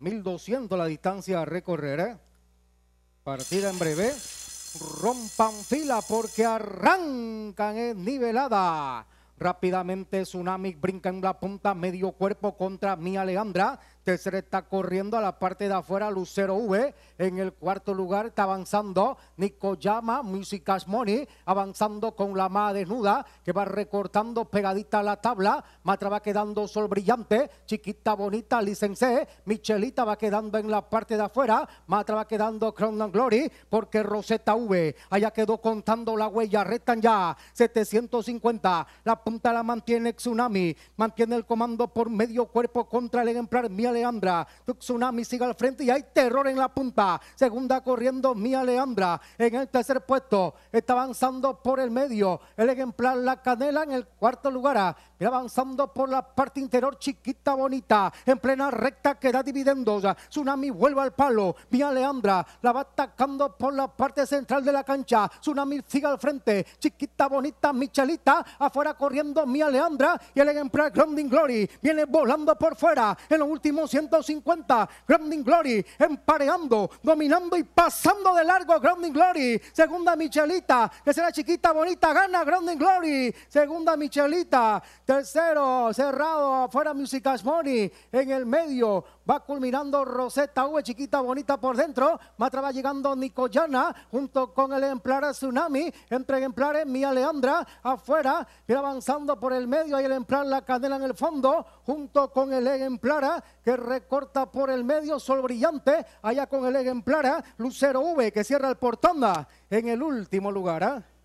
1200 la distancia a recorrer. Partida en breve. Rompan fila porque arrancan en nivelada. Rápidamente Tsunami brinca en la punta, medio cuerpo contra Mía Alejandra Tercera está corriendo a la parte de afuera Lucero V. En el cuarto lugar está avanzando Nico Music Musicas Money. Avanzando con la más desnuda que va recortando pegadita a la tabla. Matra va quedando sol brillante. Chiquita bonita License, Michelita va quedando en la parte de afuera. Matra va quedando Crown and Glory porque Rosetta V allá quedó contando la huella. Restan ya 750. La punta la mantiene Tsunami. Mantiene el comando por medio cuerpo contra el ejemplar Miel leandra Tsunami sigue al frente y hay terror en la punta. Segunda corriendo Mía leandra En el tercer puesto está avanzando por el medio el ejemplar La Canela en el cuarto lugar. avanzando por la parte interior chiquita bonita. En plena recta queda da Tsunami vuelve al palo. Mía Leandra la va atacando por la parte central de la cancha. Tsunami sigue al frente. Chiquita bonita Michelita. Afuera corriendo Mía Leandra y el ejemplar Grounding Glory. Viene volando por fuera en los últimos 150, Grounding Glory empareando, dominando y pasando de largo. Grounding Glory. Segunda Michelita, que será chiquita, bonita. Gana Grounding Glory. Segunda Michelita. Tercero, cerrado afuera Music En el medio va culminando Rosetta V, chiquita, bonita por dentro. más va llegando Nicoyana junto con el ejemplar Tsunami. Entre ejemplares Mía Leandra afuera. Viene avanzando por el medio. Hay el ejemplar La Canela en el fondo junto con el ejemplar que recorta por el medio, sol brillante, allá con el ejemplar, ¿eh? Lucero V, que cierra el portanda ¿eh? en el último lugar. ¿eh?